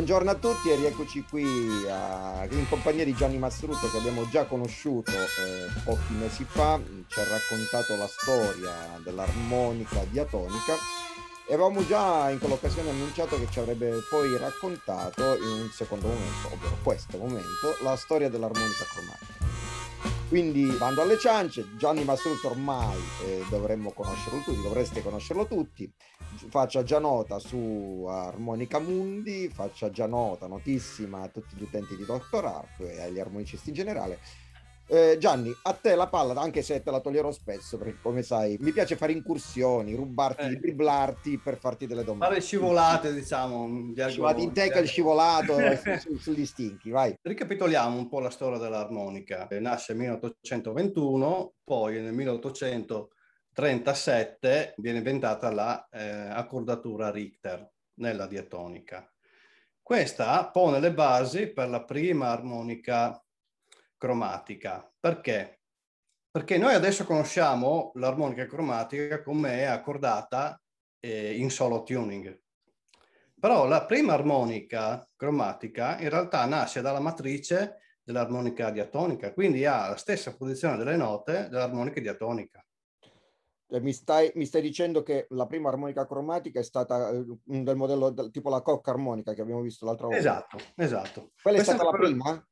Buongiorno a tutti e rieccoci qui a, eh, in compagnia di Gianni Mastrutto che abbiamo già conosciuto eh, pochi mesi fa, ci ha raccontato la storia dell'armonica diatonica e avevamo già in quell'occasione annunciato che ci avrebbe poi raccontato in un secondo momento, ovvero questo momento, la storia dell'armonica cromatica. Quindi vado alle ciance, Gianni Mastrutto ormai eh, dovremmo conoscerlo tutti, dovreste conoscerlo tutti faccia già nota su Armonica Mundi, faccia già nota, notissima a tutti gli utenti di Dr. Harp e agli armonicisti in generale. Eh, Gianni, a te la palla, anche se te la toglierò spesso, perché come sai, mi piace fare incursioni, rubarti, eh. driblarti per farti delle domande. Fare scivolate, diciamo. Di scivolate in teca, il scivolato su, sugli stinchi, vai. Ricapitoliamo un po' la storia dell'armonica. Nasce nel 1821, poi nel 1800 37 viene inventata la eh, accordatura Richter nella diatonica. Questa pone le basi per la prima armonica cromatica. Perché? Perché noi adesso conosciamo l'armonica cromatica come è accordata eh, in solo tuning. Però la prima armonica cromatica in realtà nasce dalla matrice dell'armonica diatonica, quindi ha la stessa posizione delle note dell'armonica diatonica. Cioè, mi stai, mi stai, dicendo che la prima armonica cromatica è stata eh, del modello del, tipo la cocca armonica che abbiamo visto l'altra volta. Esatto, esatto. Quella Questa è stata la per... prima?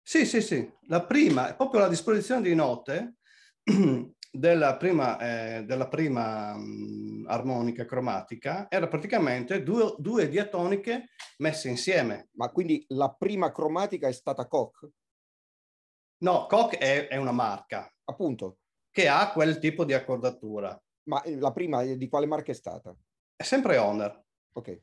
Sì, sì, sì. La prima, è proprio la disposizione di note della prima, eh, della prima mh, mm, armonica cromatica era praticamente due, due, diatoniche messe insieme. Ma quindi la prima cromatica è stata Koch? No, Koch è, è una marca. Appunto che ha quel tipo di accordatura. Ma eh, la prima eh, di quale marca è stata? È sempre Honor. Ok.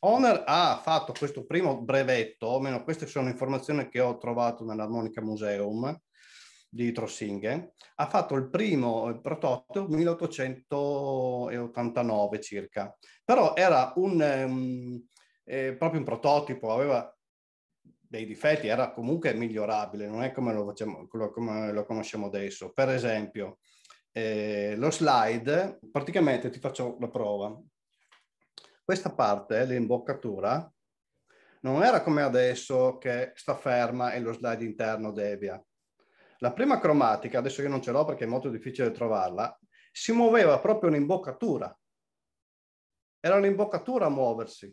Honor ha fatto questo primo brevetto, o meno queste sono informazioni che ho trovato nell'Armonica Museum di Trossingen, ha fatto il primo il prototipo 1889 circa, però era un, um, eh, proprio un prototipo, aveva dei difetti, era comunque migliorabile, non è come lo, facciamo, come lo conosciamo adesso. Per esempio, eh, lo slide, praticamente ti faccio la prova. Questa parte, eh, l'imboccatura, non era come adesso che sta ferma e lo slide interno devia. La prima cromatica, adesso io non ce l'ho perché è molto difficile trovarla, si muoveva proprio un'imboccatura. Era un'imboccatura a muoversi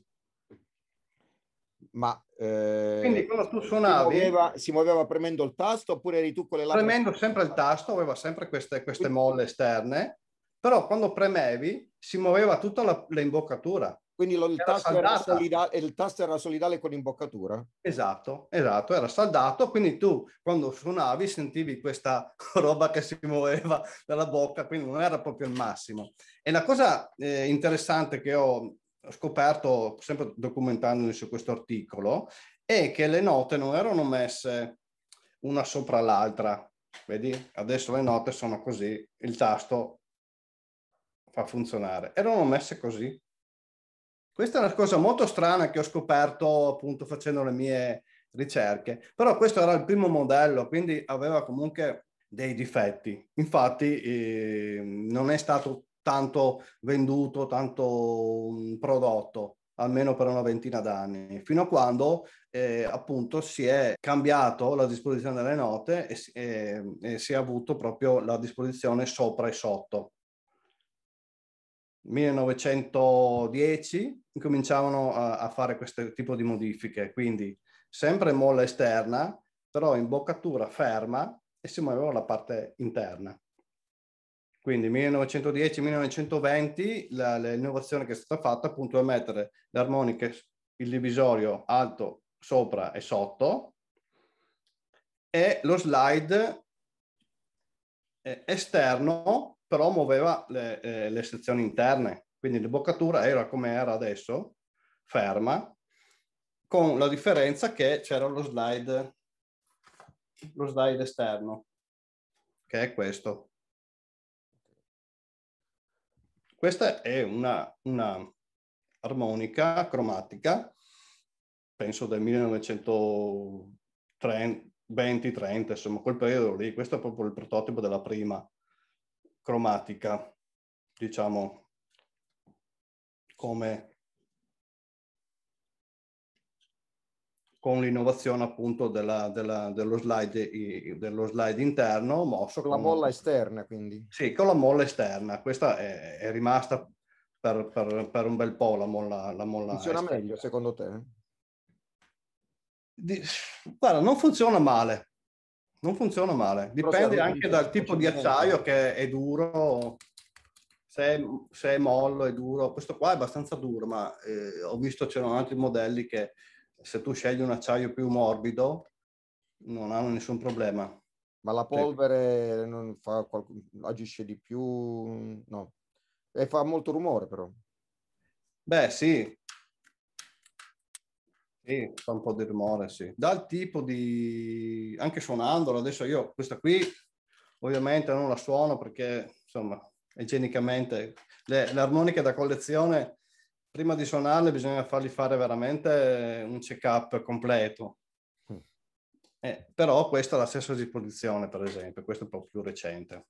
ma... Eh, Quindi quando tu suonavi... Si muoveva, si muoveva, premendo il tasto oppure eri tu con le labbra? Premendo sempre il tasto, aveva sempre queste, queste molle esterne, però quando premevi si muoveva tutta l'imboccatura. Quindi lo, il, tasto solidale, il, tasto era solidale con l'imboccatura? Esatto, esatto, era saldato, quindi tu quando suonavi sentivi questa roba che si muoveva dalla bocca, quindi non era proprio il massimo. E la cosa eh, interessante che ho scoperto, sempre documentandomi su questo articolo, è che le note non erano messe una sopra l'altra. Vedi, adesso le note sono così, il tasto fa funzionare. Erano messe così. Questa è una cosa molto strana che ho scoperto appunto facendo le mie ricerche, però questo era il primo modello, quindi aveva comunque dei difetti. Infatti eh, non è stato tanto venduto, tanto mm, prodotto, almeno per una ventina d'anni, fino a quando eh, appunto si è cambiato la disposizione delle note e, e, e si è avuto proprio la disposizione sopra e sotto. 1910 cominciavano a, a fare questo tipo di modifiche, quindi sempre molla esterna, però imboccatura ferma e si muoveva la parte interna. Quindi 1910-1920 la, l'innovazione che è stata fatta appunto è mettere le armoniche, il divisorio alto, sopra e sotto e lo slide eh, esterno però muoveva le, eh, le sezioni interne, quindi l'imboccatura era come era adesso, ferma, con la differenza che c'era lo slide, lo slide esterno, che è questo. Questa è una, una armonica cromatica, penso del 1920-30, insomma quel periodo lì, questo è proprio il prototipo della prima cromatica, diciamo, come con l'innovazione appunto della, della, dello, slide, dello, slide, interno mosso. Con la molla esterna quindi. Sì, con la molla esterna. Questa è, è rimasta per, per, per, un bel po' la molla, la molla Funziona esterna. meglio secondo te? Di, guarda, non funziona male. Non funziona male. Dipende anche dal tipo di acciaio che è duro. Se è, se è mollo, è duro. Questo qua è abbastanza duro, ma eh, ho visto c'erano altri modelli che se tu scegli un acciaio più morbido non hanno nessun problema. Ma la polvere non fa qualcun... agisce di più, no. E fa molto rumore però. Beh sì, sì, fa un po' di rumore, sì. Dal tipo di... anche suonandolo, adesso io questa qui ovviamente non la suono perché, insomma, igienicamente le, armoniche da collezione prima di suonarle bisogna fargli fare veramente un check-up completo. Mm. Eh, però questa è la stessa disposizione, per esempio, questo è un po' più recente.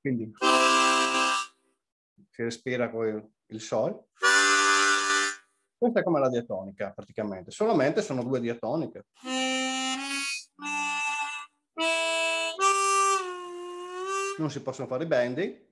Quindi si respira con il sol. Questa è come la diatonica praticamente, solamente sono due diatoniche. Non si possono fare i bendi,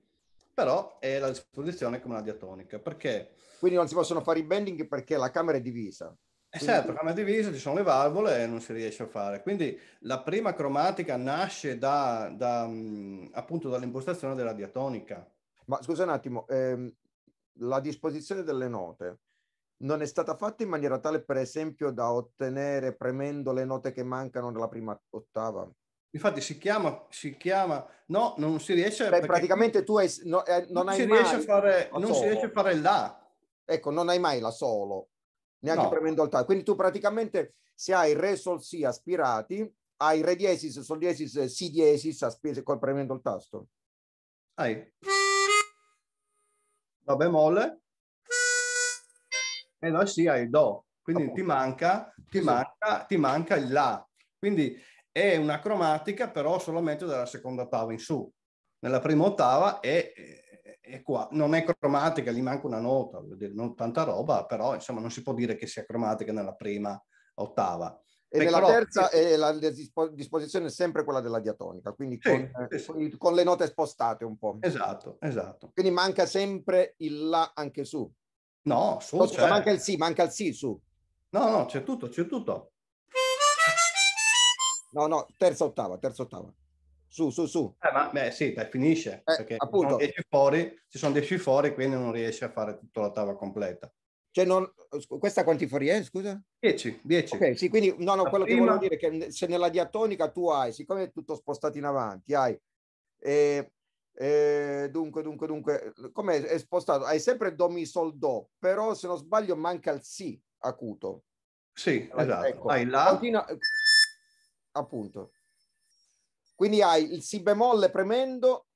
però è la disposizione come una diatonica, perché... Quindi non si possono fare i bending perché la camera è divisa. Eh certo, la camera è divisa, ci sono le valvole e non si riesce a fare. Quindi la prima cromatica nasce da, da, mm, appunto dall'impostazione della diatonica. Ma scusa un attimo, ehm, la disposizione delle note non è stata fatta in maniera tale, per esempio, da ottenere premendo le note che mancano nella prima ottava? Infatti si chiama, si chiama, no, non si riesce... Beh, praticamente tu hai, no, eh, non, non, hai si riesce a fare, non si riesce a fare la. Ecco, non hai mai la solo, neanche no. premendo il tasto. Quindi tu praticamente se hai re sol si aspirati, hai re diesis, sol diesis, si diesis aspi- col premendo il tasto. Hai. Do bemolle. E no, si hai do. Quindi ti manca, ti, sì. manca, ti manca il la. Quindi è una cromatica però solamente dalla seconda ottava in su. Nella prima ottava è, è, qua, non è cromatica, gli manca una nota, non tanta roba, però insomma non si può dire che sia cromatica nella prima ottava. E Beh, nella però... terza è la disposizione è sempre quella della diatonica, quindi sì, con, sì. Con, le note spostate un po'. Esatto, esatto. Quindi manca sempre il la anche su. No, su. No, cioè manca il sì, manca il sì su. No, no, c'è tutto, c'è tutto. No, no, terza ottava, terza ottava. Su, su, su. Eh, ma beh, sì, dai, finisce. Eh, perché appunto. Fuori, ci sono 10 fuori, quindi non riesce a fare tutta l'ottava completa. Cioè non, questa quanti fuori è, scusa? 10, 10. Ok, sì, quindi no, no, quello prima... che volevo dire è che se nella diatonica tu hai, siccome è tutto spostato in avanti, hai... Eh, eh, dunque, dunque, dunque, come è spostato? Hai sempre do, mi, sol, do, però se non sbaglio manca il si acuto. Sì, eh, esatto. Ecco. Hai la... Continua, eh, appunto. Quindi hai il si bemolle premendo,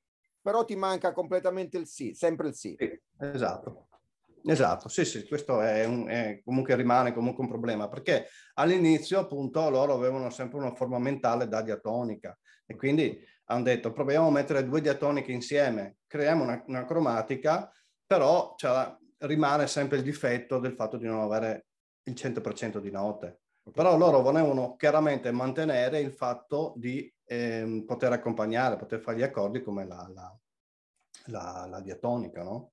però ti manca completamente il si, sempre il si. Sì, esatto. Esatto, sì, sì, questo è, un, è comunque rimane comunque un problema perché all'inizio appunto loro avevano sempre una forma mentale da diatonica e quindi hanno detto proviamo a mettere due diatoniche insieme, creiamo una, una cromatica, però cioè, rimane sempre il difetto del fatto di non avere il 100% di note. Però loro volevano chiaramente mantenere il fatto di eh, poter accompagnare, poter fare gli accordi come la, la, la, la diatonica, no?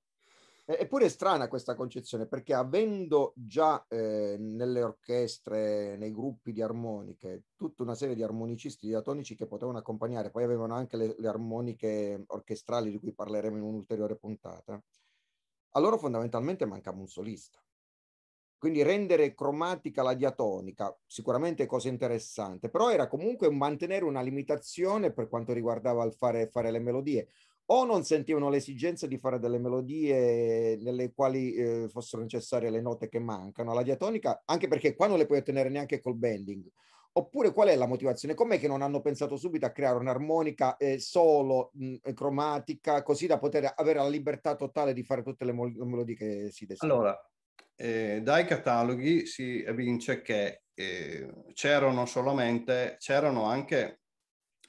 Eppure è strana questa concezione, perché avendo già eh, nelle orchestre, nei gruppi di armoniche, tutta una serie di armonicisti diatonici che potevano accompagnare, poi avevano anche le, le armoniche orchestrali di cui parleremo in un'ulteriore puntata, a loro fondamentalmente mancava un solista. Quindi rendere cromatica la diatonica, sicuramente cosa interessante, però era comunque mantenere una limitazione per quanto riguardava il fare, fare le melodie. O non sentivano l'esigenza di fare delle melodie nelle quali eh, fossero necessarie le note che mancano. alla diatonica, anche perché qua non le puoi ottenere neanche col bending. Oppure qual è la motivazione? Com'è che non hanno pensato subito a creare un'armonica eh, solo mh, mm, cromatica, così da poter avere la libertà totale di fare tutte le, mol- le melodie che si desiderano? Allora, eh, dai cataloghi si evince che eh, c'erano solamente, c'erano anche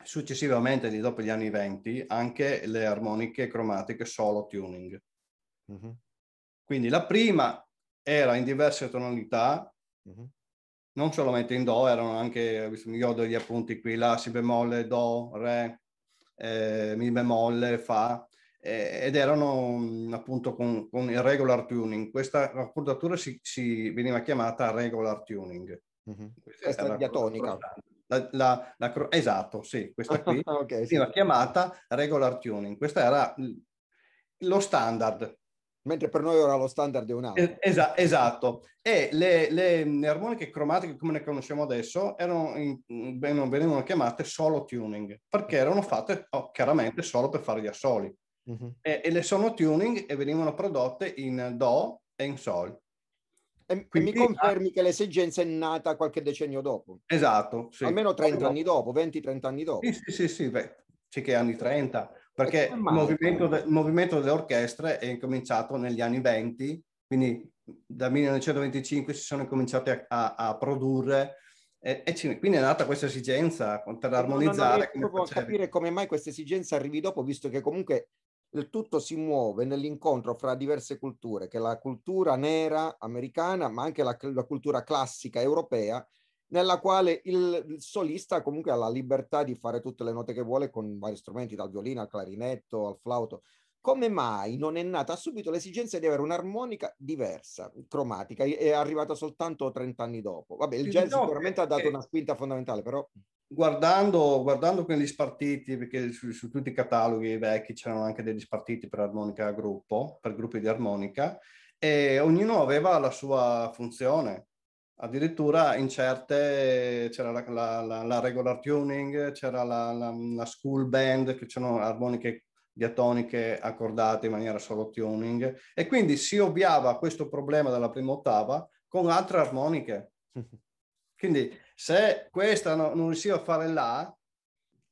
successivamente, dopo gli anni 20, anche le armoniche cromatiche solo tuning. Uh-huh. Quindi la prima era in diverse tonalità, uh-huh. non solamente in Do, erano anche, io ho degli appunti qui, La, Si bemolle, Do, Re, eh, Mi bemolle, Fa, eh, ed erano mh, appunto con, con, il regular tuning. Questa appuntatura si, si veniva chiamata regular tuning. Mm-hmm. Questa, questa è diatonica. La, la, la cro- esatto, sì, questa qui okay, veniva sì. chiamata regular tuning. Questo era lo standard. Mentre per noi ora lo standard è un altro. Esa- esatto. E le, le, le, armoniche cromatiche come le conosciamo adesso erano in, venivano chiamate solo tuning, perché erano fatte oh, chiaramente solo per fare gli assoli. Uh-huh. E, e, le sono tuning e venivano prodotte in Do e in Sol. E, Quindi, e mi ah confermi ah, che l'esigenza è nata qualche decennio dopo? Esatto, sì. Almeno 30 anni dopo, 20-30 anni dopo. Sì, sì, sì, sì, beh, sì che anni 30, perché il movimento, de, movimento delle orchestre è incominciato negli anni 20, quindi dal 1925 si sono cominciati a, a, a produrre e, e ci, quindi è nata questa esigenza per ecco, armonizzare. Non, non, non riesco a capire come mai questa esigenza arrivi dopo, visto che comunque il tutto si muove nell'incontro fra diverse culture, che è la cultura nera americana, ma anche la, la cultura classica europea, nella quale il, il, solista comunque ha la libertà di fare tutte le note che vuole con vari strumenti, dal violino al clarinetto, al flauto come mai non è nata subito l'esigenza di avere un'armonica diversa, cromatica, è arrivata soltanto 30 anni dopo. Vabbè, il jazz no, sicuramente eh, ha dato eh. una spinta fondamentale, però... Guardando, guardando quegli spartiti, perché su, su, tutti i cataloghi vecchi c'erano anche degli spartiti per armonica a gruppo, per gruppi di armonica, e ognuno aveva la sua funzione. Addirittura in certe c'era la, la, la, la regular tuning, c'era la, school band, che c'erano armoniche diatoniche accordate in maniera solo tuning e quindi si ovviava a questo problema della prima ottava con altre armoniche. Quindi se questa no, non riusciva a fare la,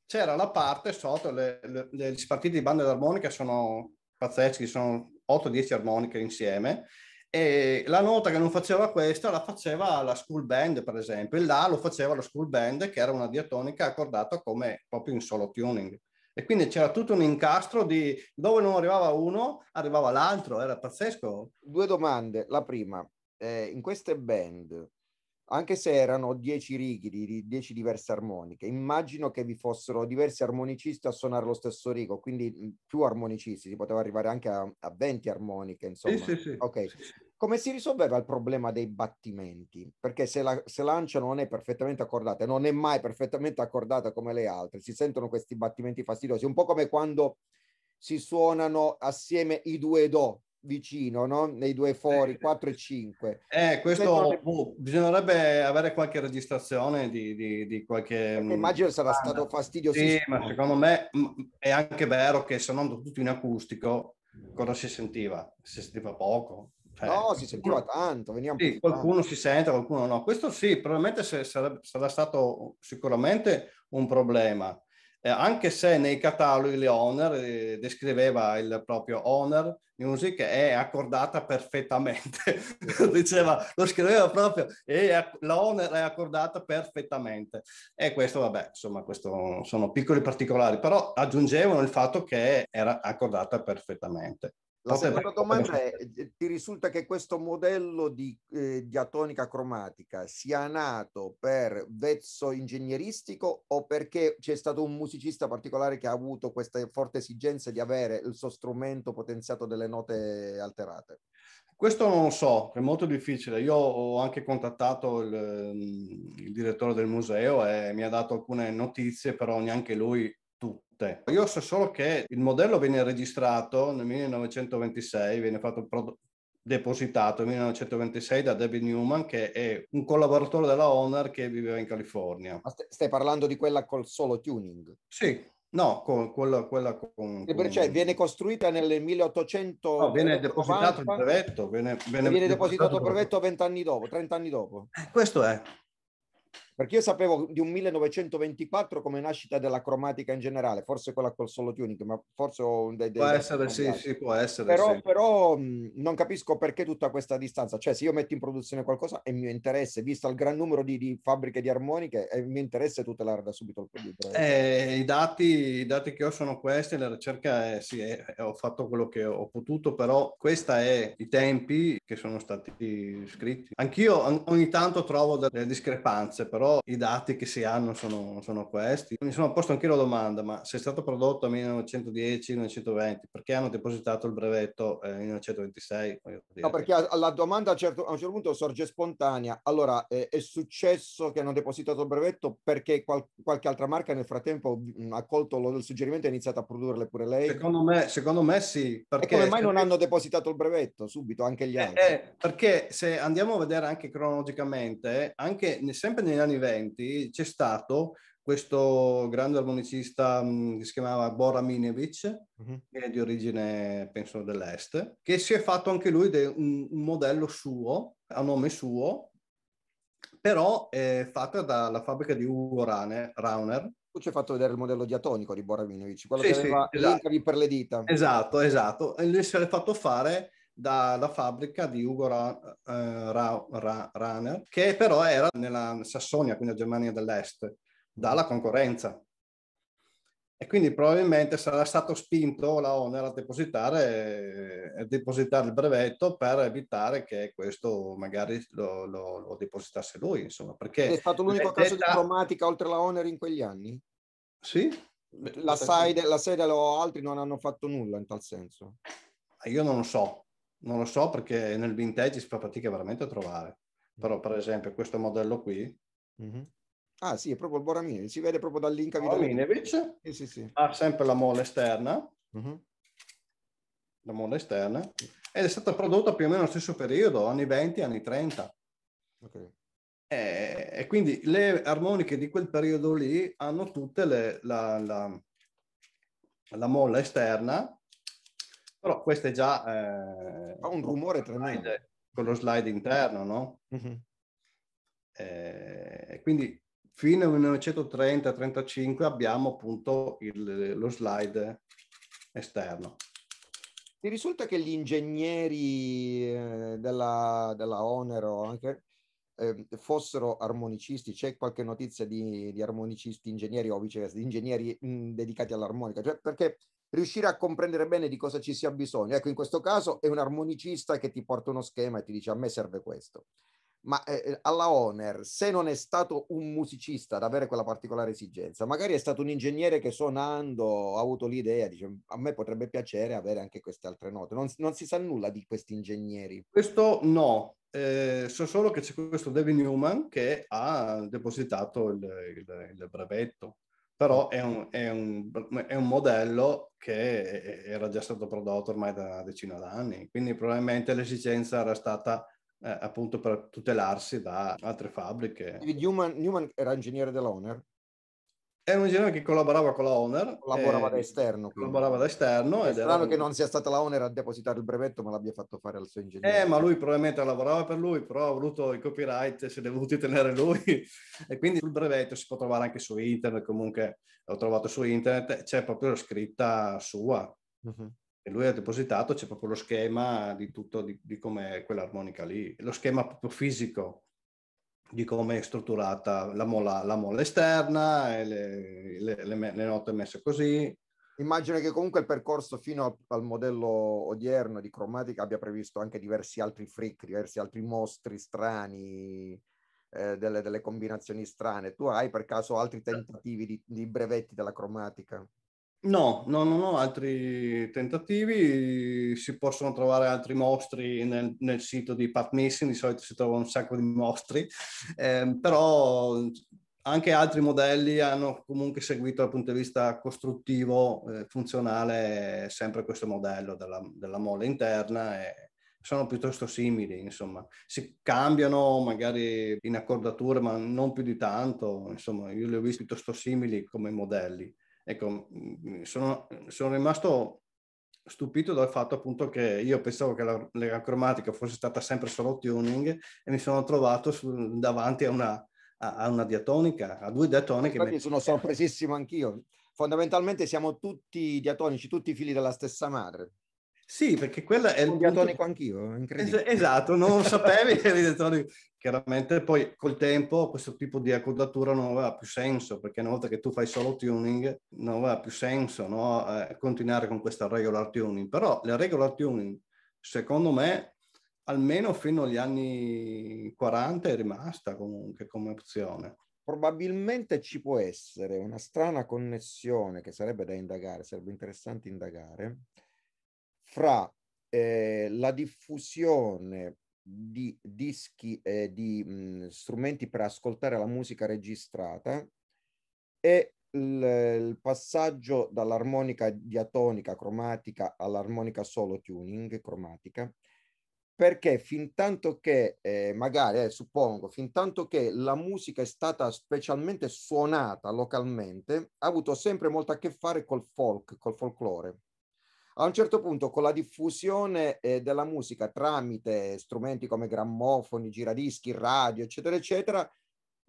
c'era la parte sotto, le, le, le partite di banda d'armonica sono pazzeschi, sono 8-10 armoniche insieme e la nota che non faceva questa la faceva la school band per esempio, il la lo faceva la school band che era una diatonica accordata come proprio in solo tuning. E quindi c'era tutto un incastro di dove non arrivava uno, arrivava l'altro, era pazzesco. Due domande. La prima, eh, in queste band, anche se erano dieci righi di dieci diverse armoniche, immagino che vi fossero diversi armonicisti a suonare lo stesso rigo, quindi più armonicisti, si poteva arrivare anche a, a 20 armoniche, insomma. Sì, sì, sì. Okay. sì, sì come si risolveva il problema dei battimenti? Perché se la, se lancia non è perfettamente accordata, non è mai perfettamente accordata come le altre, si sentono questi battimenti fastidiosi, un po' come quando si suonano assieme i due do vicino, no? nei due eh, fori, eh, 4 e 5. Eh, questo è... boh, bisognerebbe avere qualche registrazione di, di, di qualche... Perché mm, immagino sarà stato fastidioso. Sì, ma secondo me mm, è anche vero che suonando tutto in acustico cosa si sentiva? Si sentiva poco. Eh. no, si sentiva tanto, sì, qualcuno si sente, qualcuno no. Questo sì, probabilmente sarebbe, sarà stato sicuramente un problema, eh, anche se nei cataloghi Leoner eh, descriveva il proprio honor music è accordata perfettamente, diceva, lo scriveva proprio, e l'honor è accordata perfettamente. E questo, vabbè, insomma, questo sono piccoli particolari, però aggiungevano il fatto che era accordata perfettamente. La seconda domanda è, eh, ti risulta che questo modello di eh, diatonica cromatica sia nato per vezzo ingegneristico o perché c'è stato un musicista particolare che ha avuto questa forte esigenza di avere il suo strumento potenziato delle note alterate? Questo non lo so, è molto difficile. Io ho anche contattato il, mm, il direttore del museo e mi ha dato alcune notizie, però neanche lui tutte. Io so solo che il modello viene registrato nel 1926, viene fatto pro- depositato nel 1926 da David Newman che è un collaboratore della Honor che viveva in California. Ma stai parlando di quella col solo tuning? Sì, No, con, quella, quella con, con... Cioè, viene costruita nel 1800. No, viene depositato il brevetto. Viene, viene, viene depositato il brevetto vent'anni dopo, trent'anni dopo. Eh, questo è. Perché io sapevo di un 1924 come nascita della cromatica in generale, forse quella col solo tuning, ma forse un dei, dei può essere, sì, sì, può essere. Però, sì. però mh, mhmm, non capisco perché tutta questa distanza. Cioè, se io metto in produzione qualcosa è mio interesse, visto il gran numero di, di fabbriche di armoniche, è mio interesse tutelare da subito il prodotto. Eh. eh, i, dati, i, dati, che ho sono questi, la ricerca è, sì, è, ho fatto quello che ho potuto, però questi è i tempi che sono stati scritti. Anch'io ogni tanto trovo delle discrepanze, però però i dati che si hanno sono, sono questi. Mi sono posto anche la domanda, ma se è stato prodotto nel 1910, 1920, perché hanno depositato il brevetto eh, 1926? No, perché la domanda a, certo, a, un certo punto sorge spontanea. Allora, eh, è successo che hanno depositato il brevetto perché qual, qualche altra marca nel frattempo ha colto lo, il suggerimento e ha iniziato a produrle pure lei? Secondo me, secondo me sì. Perché, e come mai non hanno depositato il brevetto subito anche gli eh, altri? Eh, perché se andiamo a vedere anche cronologicamente, anche sempre negli anni 2020 c'è stato questo grande armonicista mm, che si chiamava Bora Minevic, uh-huh. Mhm. che è di origine, penso, dell'Est, che si è fatto anche lui de- un, modello suo, a nome suo, però è fatta dalla fabbrica di Ugo Rane, Rauner, tu ci hai fatto vedere il modello diatonico di Boraminovic, quello sì, che aveva sì, esatto. per le dita. Esatto, esatto. E lui si è fatto fare dalla fabbrica di Ugo Ra, eh, Ra, Ra, Rahner, che però era nella Sassonia, quindi la Germania dell'Est, dalla concorrenza. E quindi probabilmente sarà stato spinto la ONER a depositare, eh, a depositare il brevetto per evitare che questo magari lo, lo, lo depositasse lui, insomma, perché... È stato l'unico caso detta... diplomatica oltre la ONER in quegli anni? Sì, la sede o altri non hanno fatto nulla in tal senso? Io non lo so, non lo so perché nel vintage si fa fatica veramente a trovare. Però per mm-hmm. esempio questo modello qui... Mm-hmm. Ah sì, è proprio il Boramine, si vede proprio dal link a Boraminovic sì, sì, sì. ha sempre la molla esterna, mm-hmm. la molla esterna, ed è stata prodotta più o meno allo stesso periodo, anni 20, anni 30. Okay. E, e, quindi le armoniche di quel periodo lì hanno tutte le, la, la, la molla esterna però questo è già... Eh, Fa un rumore tremendo. Con lo slide interno, no? Mm-hmm. Eh, quindi fino al 1930-35 abbiamo appunto il, lo slide esterno. Ti risulta che gli ingegneri eh, della, della Onero anche, eh, fossero armonicisti? C'è qualche notizia di, di armonicisti ingegneri o viceversa, di ingegneri mh, mm, dedicati all'armonica? Cioè, perché riuscire a comprendere bene di cosa ci sia bisogno. Ecco, in questo caso è un armonicista che ti porta uno schema e ti dice a me serve questo. Ma eh, eh, alla Honor, se non è stato un musicista ad avere quella particolare esigenza, magari è stato un ingegnere che suonando ha avuto l'idea, dice a me potrebbe piacere avere anche queste altre note. Non, non si sa nulla di questi ingegneri. Questo no, eh, so solo che c'è questo David Newman che ha depositato il, il, il brevetto però è un, è, un, è un, modello che era già stato prodotto ormai da una decina d'anni, quindi probabilmente l'esigenza era stata eh, appunto per tutelarsi da altre fabbriche. Newman, Newman era ingegnere dell'Honor? era un ingegnere che collaborava con la Honor. Collaborava da eh, esterno. Quindi. Collaborava da esterno. È strano era... che non sia stata la Honor a depositare il brevetto, ma l'abbia fatto fare al suo ingegnere. Eh, ma lui probabilmente lavorava per lui, però ha voluto il copyright, se li ha tenere lui. e quindi il brevetto si può trovare anche su internet, comunque l'ho trovato su internet, c'è proprio la scritta sua. Uh-huh. E lui ha depositato, c'è proprio lo schema di tutto, di, di come quell'armonica lì, lo schema proprio fisico di come è strutturata la molla, la mola esterna, e le, le, le, le note messe così, Immagino che comunque il percorso fino al modello odierno di cromatica abbia previsto anche diversi altri freak, diversi altri mostri strani, eh, delle, delle, combinazioni strane. Tu hai per caso altri tentativi di, di brevetti della cromatica? No, no, non ho altri tentativi, si possono trovare altri mostri nel, nel sito di Pat Missing, di solito si trovano un sacco di mostri, eh, però anche altri modelli hanno comunque seguito dal punto di vista costruttivo, eh, funzionale, sempre questo modello della, della mole interna e sono piuttosto simili, insomma. Si cambiano magari in accordature, ma non più di tanto, insomma, io li ho visti piuttosto simili come modelli. Ecco, mm, mm, sono, sono rimasto stupito dal fatto appunto che io pensavo che la, la cromatica fosse stata sempre solo tuning e mi sono trovato su, davanti a una, a, a una, diatonica, a due diatoniche. mi... sono sorpresissimo anch'io. Fondamentalmente siamo tutti diatonici, tutti figli della stessa madre. Sì, perché quella è... Un diatonico punto... anch'io, incredibile. Es- esatto, non lo sapevi, che diatonico. Chiaramente poi col tempo questo tipo di accordatura non aveva più senso, perché una volta che tu fai solo tuning non aveva più senso no? eh, continuare con questa regular tuning. Però la regular tuning, secondo me, almeno fino agli anni 40 è rimasta comunque come opzione. Probabilmente ci può essere una strana connessione che sarebbe da indagare, sarebbe interessante indagare, fra eh, la diffusione di dischi e di mh, mhmm, strumenti per ascoltare la musica registrata e il, passaggio dall'armonica diatonica cromatica all'armonica solo tuning cromatica perché fin tanto che eh, magari eh, suppongo fin tanto che la musica è stata specialmente suonata localmente ha avuto sempre molto a che fare col folk col folklore a un certo punto, con la diffusione eh, della musica tramite strumenti come grammofoni, giradischi, radio, eccetera, eccetera,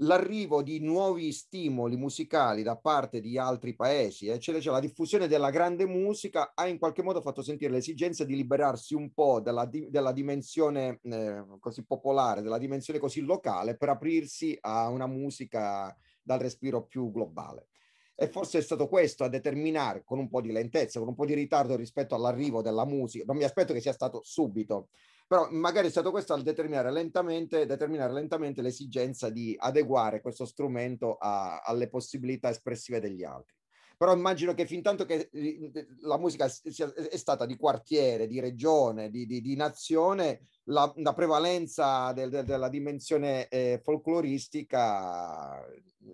l'arrivo di nuovi stimoli musicali da parte di altri paesi, eccetera, cioè la diffusione della grande musica ha in qualche modo fatto sentire l'esigenza di liberarsi un po' della, di, della dimensione eh, così popolare, della dimensione così locale, per aprirsi a una musica dal respiro più globale. E forse è stato questo a determinare, con un po' di lentezza, con un po' di ritardo rispetto all'arrivo della musica, non mi aspetto che sia stato subito, però magari è stato questo a determinare lentamente, determinare lentamente l'esigenza di adeguare questo strumento a, alle possibilità espressive degli altri però immagino che fin tanto che eh, la musica sia, è stata di quartiere, di regione, di, di, di nazione, la, la prevalenza del, del, della dimensione eh, folcloristica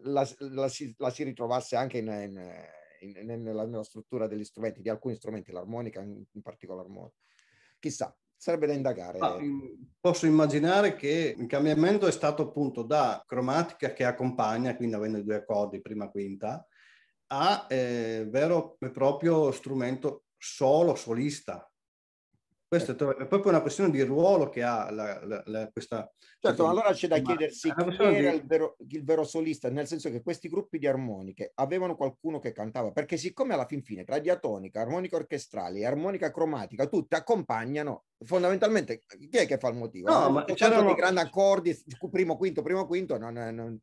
la, la, si, la, si, ritrovasse anche in, in, in, nella, nella, struttura degli strumenti, di alcuni strumenti, l'armonica in, particolar modo. Chissà, sarebbe da indagare. Ah, posso immaginare che il cambiamento è stato appunto da cromatica che accompagna, quindi avendo i due accordi, prima e quinta, a eh, vero e proprio strumento solo solista, questa è proprio una questione di ruolo che ha la, la, la, questa... Certo, ma allora c'è da chiedersi chi era di... il, vero, il vero, solista, nel senso che questi gruppi di armoniche avevano qualcuno che cantava, perché siccome alla fin fine tra diatonica, armonica orchestrale e armonica cromatica tutte accompagnano, fondamentalmente chi è che fa il motivo? No, no eh, ma c'erano... I grandi accordi, primo quinto, primo quinto, non, non,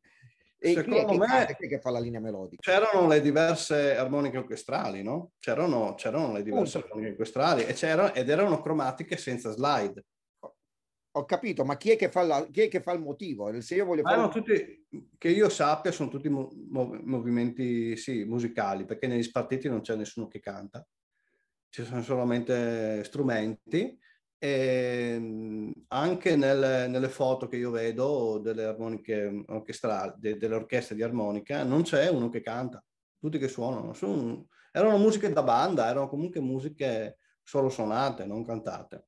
e Secondo me che, che fa la linea melodica. C'erano le diverse armoniche orchestrali, no? C'erano, c'erano le diverse Punto. armoniche orchestrali ed erano cromatiche senza slide. Ho capito, ma chi è che fa, la, chi è che fa il motivo? Se io voglio fare... no, tutti, che io sappia sono tutti mov- movimenti sì, musicali, perché negli spartiti non c'è nessuno che canta, ci sono solamente strumenti e ehm, anche nelle, nelle, foto che io vedo delle armoniche orchestrali, de, delle orchestre di armonica, non c'è uno che canta, tutti che suonano. Sono, erano musiche da banda, erano comunque musiche solo suonate, non cantate.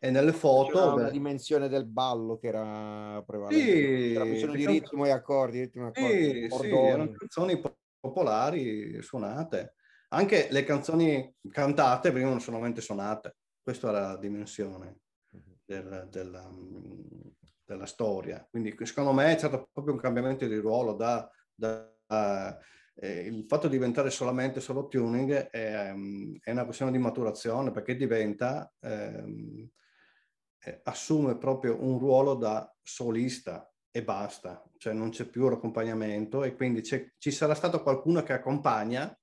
E nelle foto... C'era beh, dimensione del ballo che era prevalente, sì, era di ritmo e accordi, ritmo e accordi. Sì, sì, erano canzoni popolari suonate. Anche le canzoni cantate venivano solamente suonate questa è la dimensione mm-hmm. del, della, mm, della, storia. Quindi secondo me è stato proprio un cambiamento di ruolo da, da eh, il fatto di diventare solamente solo tuning è, mm, è una questione di maturazione perché diventa, ehm, eh, assume proprio un ruolo da solista e basta, cioè non c'è più l'accompagnamento e quindi ci sarà stato qualcuno che accompagna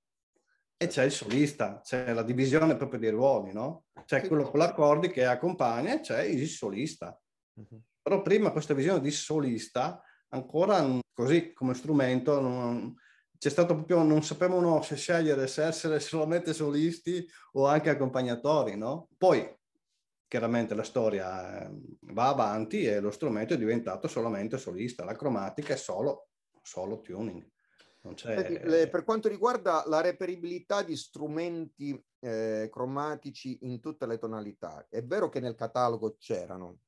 e c'è il solista, c'è la divisione proprio dei ruoli, no? C'è quello con l'accordi che accompagna e c'è il solista. Mhm. Però prima questa visione di solista, ancora così come strumento, non, c'è stato proprio, non sapevano se scegliere se essere solamente solisti o anche accompagnatori, no? Poi chiaramente la storia ehm, va avanti e lo strumento è diventato solamente solista, la cromatica è solo, solo tuning. Cioè... Per quanto riguarda la reperibilità di strumenti eh, cromatici in tutte le tonalità, è vero che nel catalogo c'erano,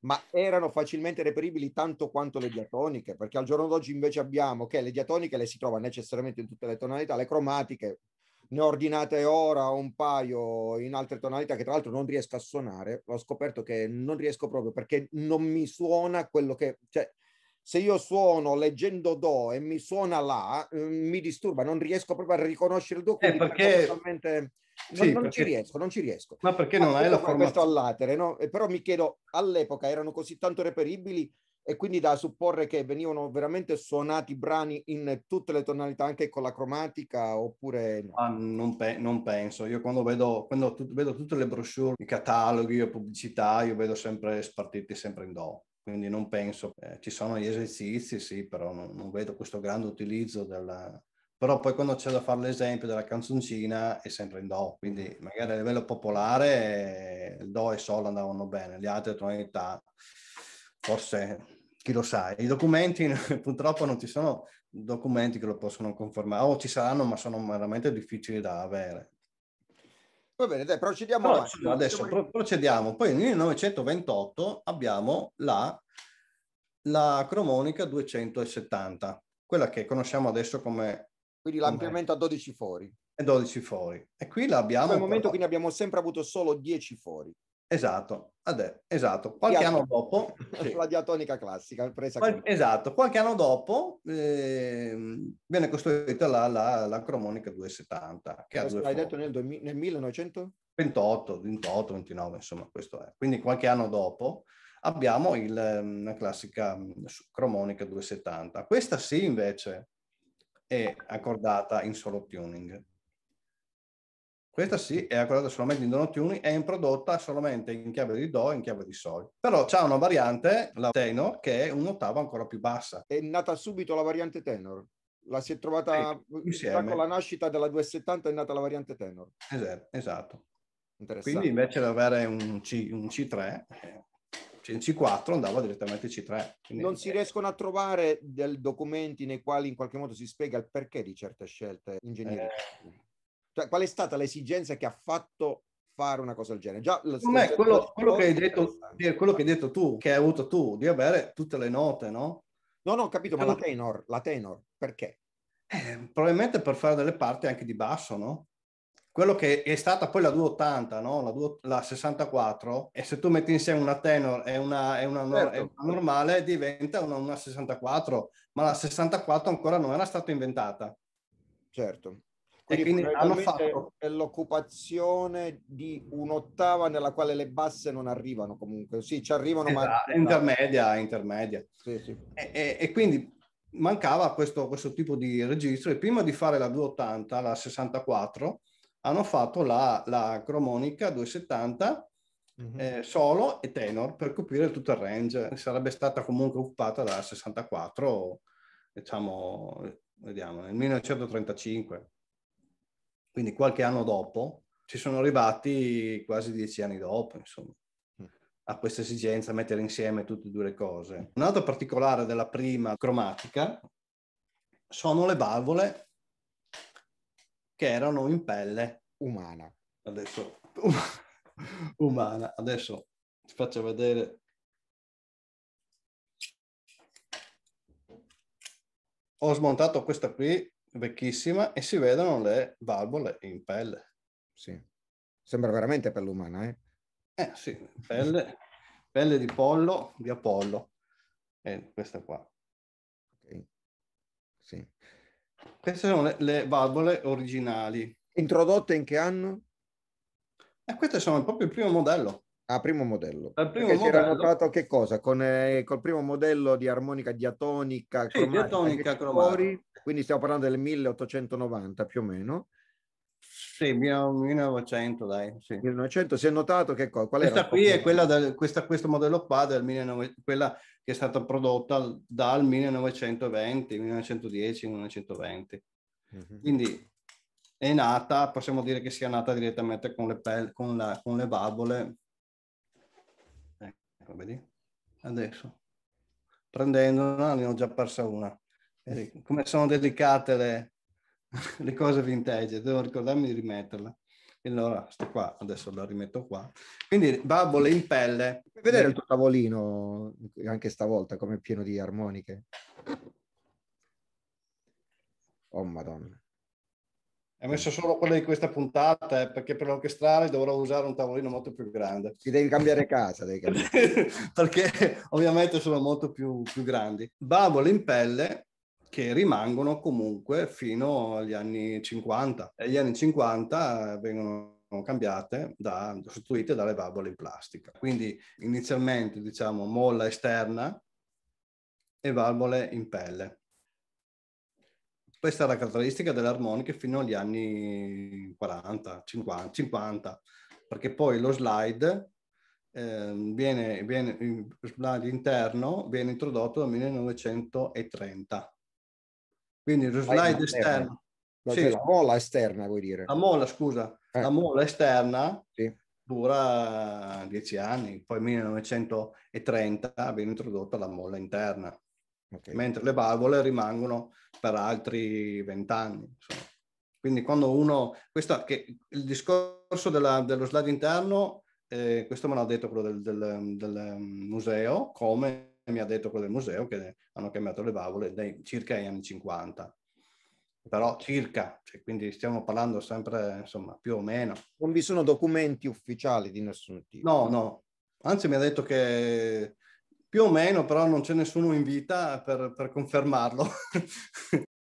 ma erano facilmente reperibili tanto quanto le diatoniche, perché al giorno d'oggi invece abbiamo che le diatoniche le si trova necessariamente in tutte le tonalità, le cromatiche ne ho ordinate ora un paio in altre tonalità che tra l'altro non riesco a suonare, ho scoperto che non riesco proprio perché non mi suona quello che... Cioè, se io suono leggendo Do e mi suona La, eh, mi disturba, non riesco proprio a riconoscere il Do. Eh, perché... Totalmente... Non, sì, non perché... ci riesco, non ci riesco. Ma perché non hai la formazione? Questo all'atere, no? però mi chiedo, all'epoca erano così tanto reperibili e quindi da supporre che venivano veramente suonati brani in tutte le tonalità, anche con la cromatica, oppure no? ah, non, pe- non, penso. Io quando, vedo, quando tu- vedo tutte le brochure, i cataloghi le pubblicità, io vedo sempre spartiti sempre in do quindi non penso, eh, ci sono gli esercizi, sì, però non, non vedo questo grande utilizzo della... Però poi quando c'è da fare l'esempio della canzoncina è sempre in Do, quindi mm. magari a livello popolare il Do e Sol andavano bene, le altre tonalità forse chi lo sa. I documenti purtroppo non ci sono documenti che lo possono confermare, o ci saranno ma sono veramente difficili da avere. Va bene, dai, procediamo. Però, avanti, adesso pro- procediamo. Poi nel 1928 abbiamo la, la cromonica 270, quella che conosciamo adesso come... Quindi l'ampliamento come... a 12 fori. E 12 fori. E qui l'abbiamo... Nel momento però... quindi abbiamo sempre avuto solo 10 fori. Esatto. Adè, esatto, qualche Diatonica. anno dopo... La diatonica classica, presa Qual- Esatto, qualche anno dopo eh, viene costruita la, la, la cromonica 270. Che Questo ha due detto nel, 2000, nel 1928, 28, 29, insomma questo è. Quindi qualche anno dopo abbiamo il, ehm, la classica cromonica 270. Questa sì invece è accordata in solo tuning questa sì è accordata solamente in uni, è introdotta solamente in chiave di Do e in chiave di Sol. Però c'è una variante, la tenor, che è un'ottava ancora più bassa. È nata subito la variante tenor? la si è trovata insieme. con la nascita della 270 è nata la variante tenor esatto, esatto. quindi invece di avere un, C, un C3 un C4 andava direttamente C3 quindi... non si riescono a trovare del documenti nei quali in qualche modo si spiega il perché di certe scelte ingegneristiche eh cioè, qual è stata l'esigenza che ha fatto fare una cosa del genere? Già, Come quello, quello, che hai detto, quello che hai detto tu, che hai avuto tu, di avere tutte le note, no? No, no, ho capito, ma la tenor, la tenor, perché? Eh, probabilmente per fare delle parti anche di basso, no? Quello che è stata poi la 280, no? la, 2, la 64, e se tu metti insieme una tenor e una, e una, certo. e una normale diventa una, una, 64, ma la 64 ancora non era stata inventata. Certo. Quindi, quindi hanno fatto l'occupazione di un'ottava nella quale le basse non arrivano comunque, sì ci arrivano esatto, ma... Intermedia, intermedia. Sì, sì. E, e, e, quindi mancava questo, questo tipo di registro e prima di fare la 280, la 64, hanno fatto la, la cromonica 270 mm-hmm. eh, solo e tenor per coprire tutto il range, sarebbe stata comunque occupata dalla 64, diciamo, vediamo, nel 1935. Quindi qualche anno dopo ci sono arrivati quasi dieci anni dopo, insomma, mm. a questa esigenza, di mettere insieme tutte e due le cose. Un altro particolare della prima cromatica sono le valvole che erano in pelle umana. Adesso, um, umana. Adesso ti faccio vedere. Ho smontato questa qui vecchissima e si vedono le valvole in pelle. Sì, sembra veramente pelle umana, eh? Eh sì, pelle, pelle di pollo, di Apollo. Eh, questa qua. Okay. Sì. Queste sono le, le, valvole originali. Introdotte in che anno? Eh, queste sono proprio il primo modello. Ah, primo modello. Al primo modello. Si era notato che cosa? Con, eh, col primo modello di armonica diatonica, sì, cromatica, diatonica cromatica. quindi stiamo parlando del 1890 più o meno. Sì, 1900 dai. Sì. 1900, si è notato che cosa? Qual questa qui è quella, del, questa, questo modello qua, del 19, quella che è stata prodotta dal 1920, 1910, 1920. Mm-hmm. Quindi è nata, possiamo dire che sia nata direttamente con le, pel- con, la, con le valvole vedi? Adesso, prendendo, prendendola, ne ho già persa una. Vedi? Eh, come sono delicate le, le cose vintage, devo ricordarmi di rimetterla. allora sto qua, adesso la rimetto qua. Quindi babbole in pelle. vedere il tuo tavolino anche stavolta come pieno di armoniche. Oh madonna. Ho messo solo quella di questa puntata eh, perché per l'orchestrale dovrò usare un tavolino molto più grande. Ti devi cambiare casa, devi cambiare. perché ovviamente sono molto più, più grandi. Bavole in pelle che rimangono comunque fino agli anni 50. E gli anni 50 vengono cambiate, da, sostituite dalle valvole in plastica. Quindi inizialmente diciamo molla esterna e valvole in pelle. Questa è la caratteristica delle armoniche fino agli anni 40, 50, 50 perché poi lo slide, eh, viene, viene, lo slide interno viene introdotto nel 1930. Quindi lo slide esterno... Sì, la molla esterna, vuoi dire? La molla, scusa, eh. la molla esterna sì. dura dieci anni, poi nel 1930 viene introdotta la molla interna okay. mentre le valvole rimangono per altri vent'anni. Quindi quando uno, questo, che il discorso della, dello slide interno, eh, questo me l'ha detto quello del, del, del, mm, museo, come mi ha detto quello del museo, che hanno cambiato le valvole dai, circa agli anni 50. Però circa, cioè, quindi stiamo parlando sempre, insomma, più o meno. Non vi sono documenti ufficiali di nessun tipo? No, no. Anzi mi ha detto che più o meno, però non c'è nessuno in vita per, per confermarlo.